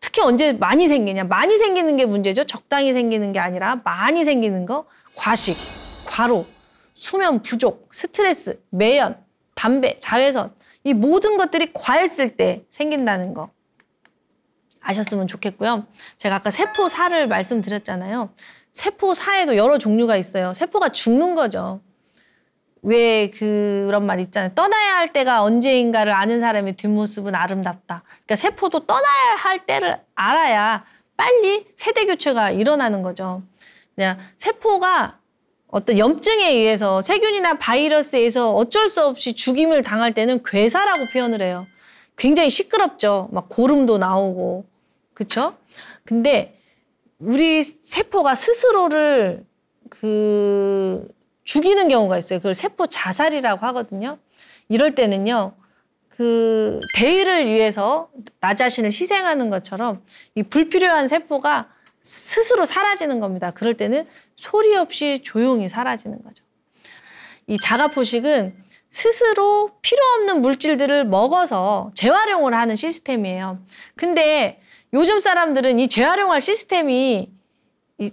특히 언제 많이 생기냐? 많이 생기는 게 문제죠. 적당히 생기는 게 아니라 많이 생기는 거. 과식, 과로, 수면 부족, 스트레스, 매연, 담배, 자외선 이 모든 것들이 과했을 때 생긴다는 거 아셨으면 좋겠고요. 제가 아까 세포사를 말씀드렸잖아요. 세포사에도 여러 종류가 있어요. 세포가 죽는 거죠. 왜 그런 말 있잖아요. 떠나야 할 때가 언제인가를 아는 사람의 뒷모습은 아름답다. 그러니까 세포도 떠나야 할 때를 알아야 빨리 세대 교체가 일어나는 거죠. 그냥 세포가 어떤 염증에 의해서 세균이나 바이러스에 서 어쩔 수 없이 죽임을 당할 때는 괴사라고 표현을 해요. 굉장히 시끄럽죠. 막 고름도 나오고. 그렇죠? 근데 우리 세포가 스스로를 그 죽이는 경우가 있어요. 그걸 세포 자살이라고 하거든요. 이럴 때는요. 그 대의를 위해서 나 자신을 희생하는 것처럼 이 불필요한 세포가 스스로 사라지는 겁니다. 그럴 때는 소리 없이 조용히 사라지는 거죠. 이 자가 포식은 스스로 필요 없는 물질들을 먹어서 재활용을 하는 시스템이에요. 근데 요즘 사람들은 이 재활용할 시스템이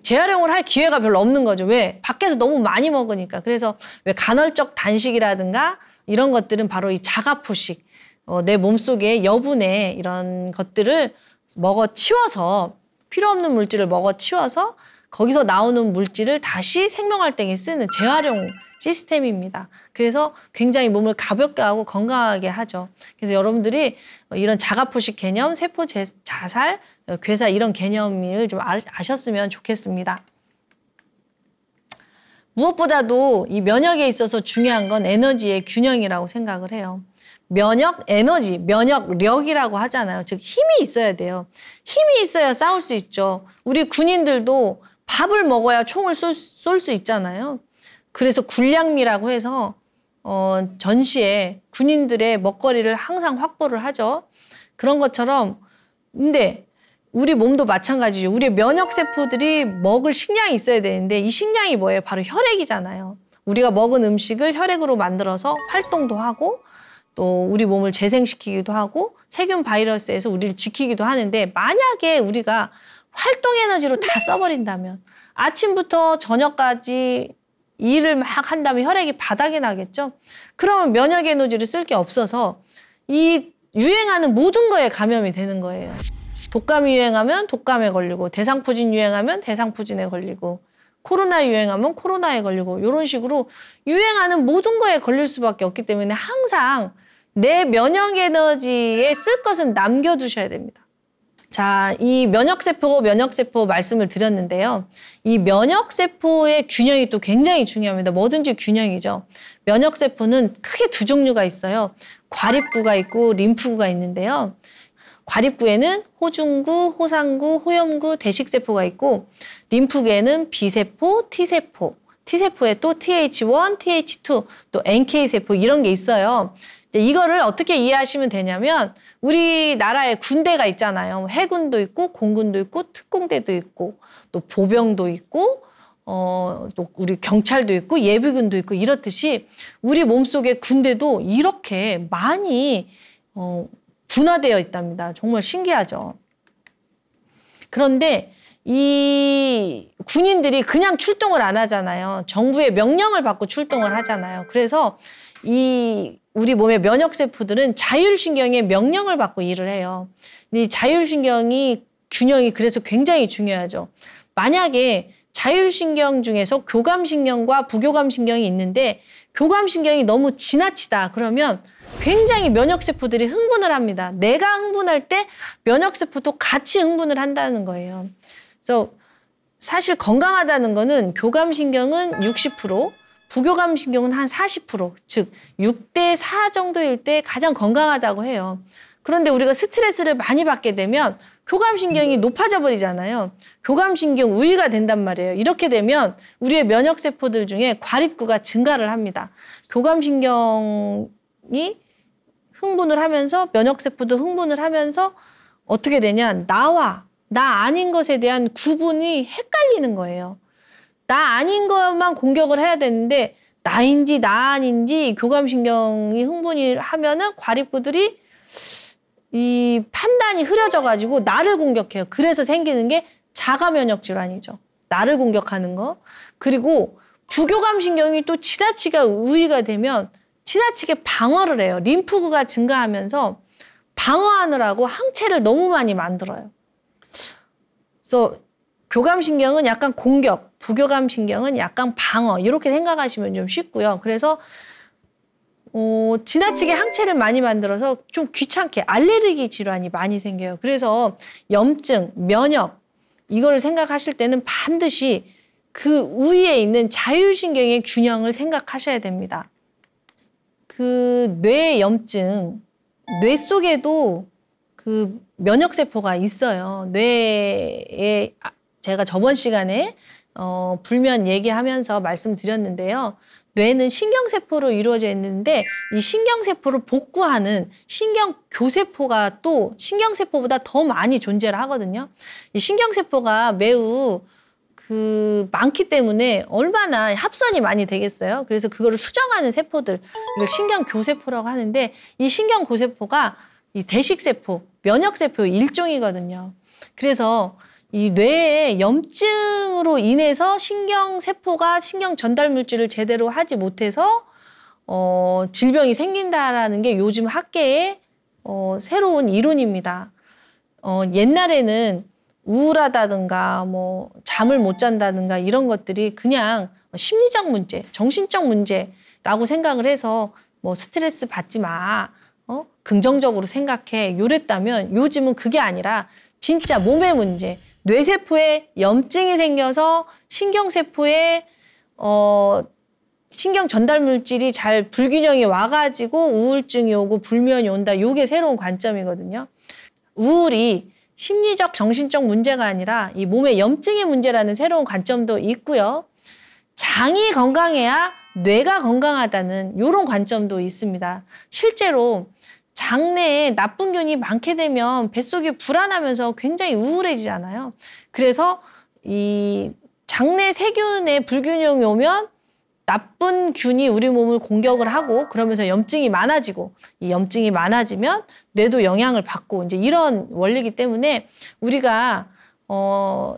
재활용을 할 기회가 별로 없는 거죠. 왜? 밖에서 너무 많이 먹으니까. 그래서 왜 간헐적 단식이라든가 이런 것들은 바로 이 자가포식, 어, 내 몸속에 여분의 이런 것들을 먹어 치워서 필요 없는 물질을 먹어 치워서 거기서 나오는 물질을 다시 생명활동에 쓰는 재활용 시스템입니다. 그래서 굉장히 몸을 가볍게 하고 건강하게 하죠. 그래서 여러분들이 이런 자가포식 개념, 세포 제, 자살, 괴사 이런 개념을 좀 아, 아셨으면 좋겠습니다. 무엇보다도 이 면역에 있어서 중요한 건 에너지의 균형이라고 생각을 해요. 면역 에너지, 면역력이라고 하잖아요. 즉 힘이 있어야 돼요. 힘이 있어야 싸울 수 있죠. 우리 군인들도 밥을 먹어야 총을 쏠 수 있잖아요. 그래서 군량미라고 해서 어, 전시에 군인들의 먹거리를 항상 확보를 하죠. 그런 것처럼 근데 우리 몸도 마찬가지죠. 우리 면역 세포들이 먹을 식량이 있어야 되는데 이 식량이 뭐예요? 바로 혈액이잖아요. 우리가 먹은 음식을 혈액으로 만들어서 활동도 하고 또 우리 몸을 재생시키기도 하고 세균 바이러스에서 우리를 지키기도 하는데 만약에 우리가 활동 에너지로 다 써버린다면 아침부터 저녁까지 일을 막 한다면 혈액이 바닥이 나겠죠. 그러면 면역 에너지를 쓸 게 없어서 이 유행하는 모든 거에 감염이 되는 거예요. 독감이 유행하면 독감에 걸리고 대상포진 유행하면 대상포진에 걸리고 코로나 유행하면 코로나에 걸리고 이런 식으로 유행하는 모든 거에 걸릴 수밖에 없기 때문에 항상 내 면역 에너지에 쓸 것은 남겨두셔야 됩니다. 자, 이 면역세포, 면역세포 말씀을 드렸는데요. 이 면역세포의 균형이 또 굉장히 중요합니다. 뭐든지 균형이죠. 면역세포는 크게 두 종류가 있어요. 과립구가 있고 림프구가 있는데요. 과립구에는 호중구, 호상구, 호염구, 대식세포가 있고 림프구에는 비세포 T세포, T세포에 또 TH1, TH2, 또 NK세포 이런 게 있어요. 이거를 어떻게 이해하시면 되냐면 우리나라에 군대가 있잖아요. 뭐 해군도 있고 공군도 있고 특공대도 있고 또 보병도 있고 어, 또 우리 경찰도 있고 예비군도 있고 이렇듯이 우리 몸속에 군대도 이렇게 많이 어, 분화되어 있답니다. 정말 신기하죠. 그런데 이 군인들이 그냥 출동을 안 하잖아요. 정부의 명령을 받고 출동을 하잖아요. 그래서 이 우리 몸의 면역 세포들은 자율신경의 명령을 받고 일을 해요. 이 자율신경이 균형이 그래서 굉장히 중요하죠. 만약에 자율신경 중에서 교감신경과 부교감신경이 있는데 교감신경이 너무 지나치다 그러면 굉장히 면역세포들이 흥분을 합니다. 내가 흥분할 때 면역세포도 같이 흥분을 한다는 거예요. 그래서 사실 건강하다는 거는 교감신경은 60%, 부교감 신경은 한 40%, 즉 6대 4 정도일 때 가장 건강하다고 해요. 그런데 우리가 스트레스를 많이 받게 되면 교감신경이 높아져 버리잖아요. 교감신경 우위가 된단 말이에요. 이렇게 되면 우리의 면역세포들 중에 과립구가 증가를 합니다. 교감신경이 흥분을 하면서 면역세포도 흥분을 하면서 어떻게 되냐. 나와 나 아닌 것에 대한 구분이 헷갈리는 거예요. 나 아닌 것만 공격을 해야 되는데 나인지 나 아닌지 교감신경이 흥분이 하면은 과립구들이 이 판단이 흐려져 가지고 나를 공격해요. 그래서 생기는 게 자가 면역 질환이죠. 나를 공격하는 거. 그리고 부교감 신경이 또 지나치게 우위가 되면 지나치게 방어를 해요. 림프구가 증가하면서 방어하느라고 항체를 너무 많이 만들어요. 그래서 교감 신경은 약간 공격, 부교감 신경은 약간 방어 이렇게 생각하시면 좀 쉽고요. 그래서 어, 지나치게 음. 항체를 많이 만들어서 좀 귀찮게 알레르기 질환이 많이 생겨요. 그래서 염증, 면역 이거를 생각하실 때는 반드시 그 위에 있는 자율신경의 균형을 생각하셔야 됩니다. 그 뇌 염증, 뇌 속에도 그 면역세포가 있어요. 뇌에 제가 저번 시간에 어, 불면 얘기하면서 말씀드렸는데요. 뇌는 신경세포로 이루어져 있는데 이 신경세포를 복구하는 신경교세포가 또 신경세포보다 더 많이 존재를 하거든요. 이 신경세포가 매우 그 많기 때문에 얼마나 합선이 많이 되겠어요. 그래서 그거를 수정하는 세포들, 신경교세포라고 하는데 이신경교세포가이 대식세포, 면역세포의 일종이거든요. 그래서 이 뇌에 염증으로 인해서 신경 세포가 신경 전달 물질을 제대로 하지 못해서 어, 질병이 생긴다라는 게 요즘 학계의 어, 새로운 이론입니다. 어, 옛날에는 우울하다든가 뭐 잠을 못 잔다든가 이런 것들이 그냥 뭐 심리적 문제, 정신적 문제라고 생각을 해서 뭐 스트레스 받지 마. 어? 긍정적으로 생각해. 요랬다면 요즘은 그게 아니라 진짜 몸의 문제, 뇌세포에 염증이 생겨서 신경세포에 어 신경 전달 물질이 잘 불균형이 와가지고 우울증이 오고 불면이 온다. 요게 새로운 관점이거든요. 우울이 심리적 정신적 문제가 아니라 이 몸의 염증의 문제라는 새로운 관점도 있고요. 장이 건강해야 뇌가 건강하다는 요런 관점도 있습니다. 실제로 장내에 나쁜 균이 많게 되면 뱃속이 불안하면서 굉장히 우울해지잖아요. 그래서 이 장내 세균의 불균형이 오면 나쁜 균이 우리 몸을 공격을 하고 그러면서 염증이 많아지고 이 염증이 많아지면 뇌도 영향을 받고 이제 이런 원리기 이 때문에 우리가 어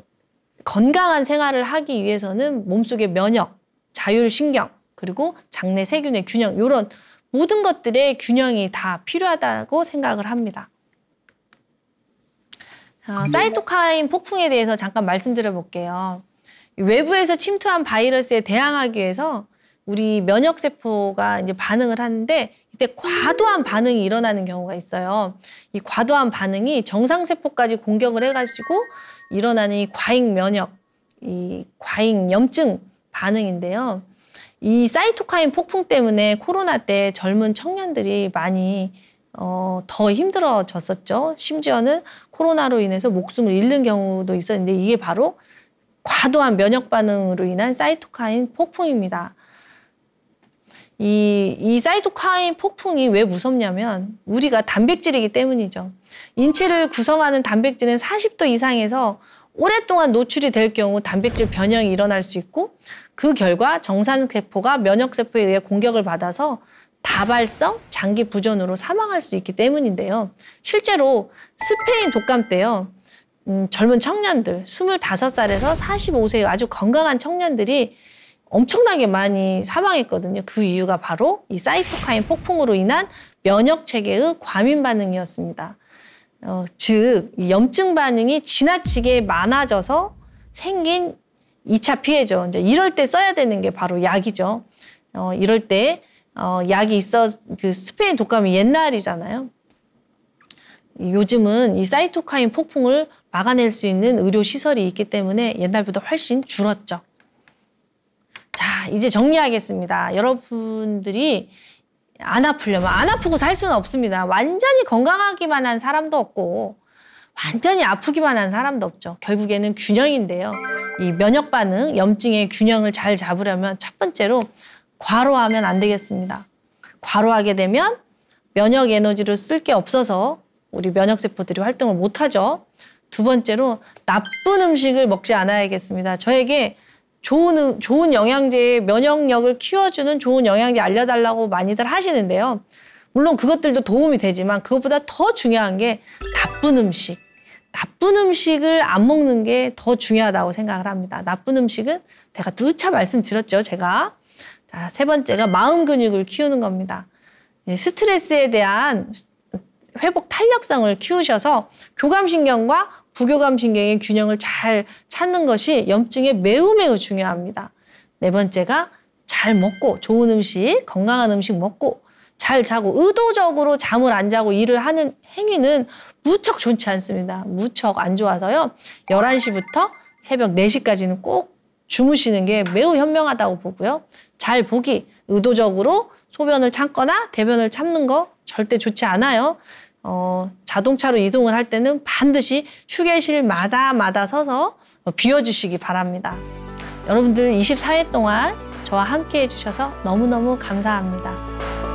건강한 생활을 하기 위해서는 몸속의 면역, 자율신경 그리고 장내 세균의 균형 요런 모든 것들의 균형이 다 필요하다고 생각을 합니다. 어, 사이토카인 폭풍에 대해서 잠깐 말씀드려 볼게요. 외부에서 침투한 바이러스에 대항하기 위해서 우리 면역 세포가 이제 반응을 하는데 이때 과도한 반응이 일어나는 경우가 있어요. 이 과도한 반응이 정상 세포까지 공격을 해가지고 일어나는 이 과잉 면역, 이 과잉 염증 반응인데요. 이 사이토카인 폭풍 때문에 코로나 때 젊은 청년들이 많이 어, 더 힘들어졌었죠. 심지어는 코로나로 인해서 목숨을 잃는 경우도 있었는데 이게 바로 과도한 면역 반응으로 인한 사이토카인 폭풍입니다. 이, 이 사이토카인 폭풍이 왜 무섭냐면 우리가 단백질이기 때문이죠. 인체를 구성하는 단백질은 40도 이상에서 오랫동안 노출이 될 경우 단백질 변형이 일어날 수 있고 그 결과 정상세포가 면역세포에 의해 공격을 받아서 다발성 장기 부전으로 사망할 수 있기 때문인데요. 실제로 스페인 독감 때요. 음, 젊은 청년들, 25살에서 45세 아주 건강한 청년들이 엄청나게 많이 사망했거든요. 그 이유가 바로 이 사이토카인 폭풍으로 인한 면역 체계의 과민 반응이었습니다. 어, 즉, 염증 반응이 지나치게 많아져서 생긴 2차 피해죠. 이제 이럴 때 써야 되는 게 바로 약이죠. 어, 이럴 때 어, 약이 있어 그 스페인 독감이 옛날이잖아요. 요즘은 이 사이토카인 폭풍을 막아낼 수 있는 의료 시설이 있기 때문에 옛날보다 훨씬 줄었죠. 자, 이제 정리하겠습니다. 여러분들이 안 아프려면 안 아프고 살 수는 없습니다. 완전히 건강하기만 한 사람도 없고 완전히 아프기만 한 사람도 없죠. 결국에는 균형인데요. 이 면역 반응, 염증의 균형을 잘 잡으려면 첫 번째로 과로하면 안 되겠습니다. 과로하게 되면 면역 에너지를 쓸 게 없어서 우리 면역 세포들이 활동을 못 하죠. 두 번째로 나쁜 음식을 먹지 않아야겠습니다. 저에게 좋은 음, 좋은 영양제 면역력을 키워주는 좋은 영양제 알려달라고 많이들 하시는데요. 물론 그것들도 도움이 되지만 그것보다 더 중요한 게 나쁜 음식, 나쁜 음식을 안 먹는 게 더 중요하다고 생각을 합니다. 나쁜 음식은 제가 두 차 말씀드렸죠, 제가. 자, 세 번째가 마음 근육을 키우는 겁니다. 예, 스트레스에 대한 회복 탄력성을 키우셔서 교감신경과 부교감신경의 균형을 잘 찾는 것이 염증에 매우 매우 중요합니다. 네 번째가 잘 먹고 좋은 음식, 건강한 음식 먹고 잘 자고 의도적으로 잠을 안 자고 일을 하는 행위는 무척 좋지 않습니다. 무척 안 좋아서요. 11시부터 새벽 4시까지는 꼭 주무시는 게 매우 현명하다고 보고요. 잘 보기, 의도적으로 소변을 참거나 대변을 참는 거 절대 좋지 않아요. 어, 자동차로 이동을 할 때는 반드시 휴게실마다 마다 서서 비워주시기 바랍니다. 여러분들 24회 동안 저와 함께 해주셔서 너무너무 감사합니다.